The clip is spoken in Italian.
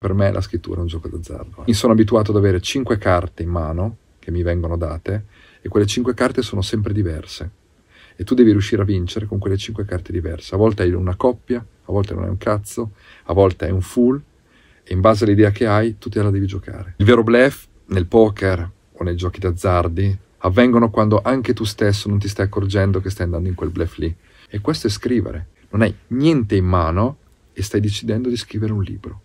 Per me la scrittura è un gioco d'azzardo. Eh. Mi sono abituato ad avere cinque carte in mano che mi vengono date e quelle cinque carte sono sempre diverse. E tu devi riuscire a vincere con quelle cinque carte diverse. A volte hai una coppia, a volte non hai un cazzo, a volte hai un full e in base all'idea che hai tu te la devi giocare. Il vero blef nel poker o nei giochi d'azzardi avvengono quando anche tu stesso non ti stai accorgendo che stai andando in quel blef lì. E questo è scrivere. Non hai niente in mano e stai decidendo di scrivere un libro.